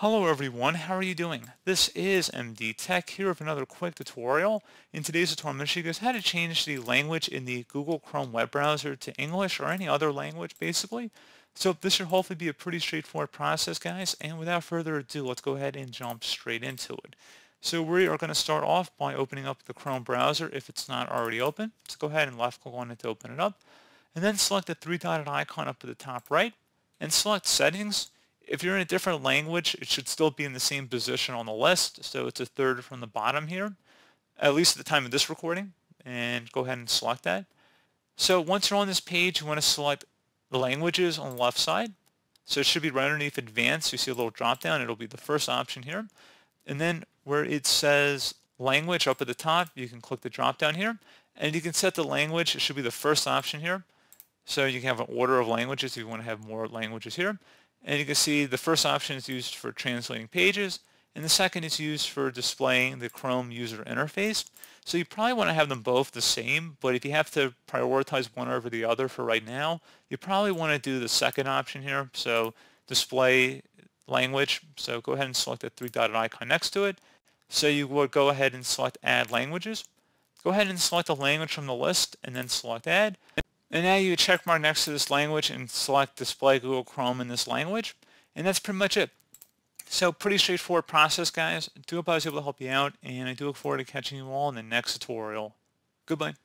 Hello everyone, how are you doing? This is MD Tech here with another quick tutorial. In today's tutorial, I'm going to show you guys how to change the language in the Google Chrome web browser to English or any other language basically. So this should hopefully be a pretty straightforward process guys and without further ado, let's go ahead and jump straight into it. So we are going to start off by opening up the Chrome browser if it's not already open. So go ahead and left click on it to open it up and then select the three dotted icon up at the top right and select settings if you're in a different language, it should still be in the same position on the list, so it's a third from the bottom here, at least at the time of this recording, and go ahead and select that. So once you're on this page, you want to select languages on the left side. So it should be right underneath advanced. You see a little drop down. It'll be the first option here. And then where it says language up at the top, you can click the drop down here. And you can set the language. It should be the first option here. So you can have an order of languages if you want to have more languages here. And you can see the first option is used for translating pages, and the second is used for displaying the Chrome user interface. So you probably want to have them both the same, but if you have to prioritize one over the other for right now, you probably want to do the second option here. So display language, so go ahead and select the three-dotted icon next to it. So you would go ahead and select Add Languages. Go ahead and select a language from the list and then select Add. And now you check mark next to this language and select display Google Chrome in this language. And that's pretty much it. So pretty straightforward process, guys. I do hope I was able to help you out, and I do look forward to catching you all in the next tutorial. Goodbye.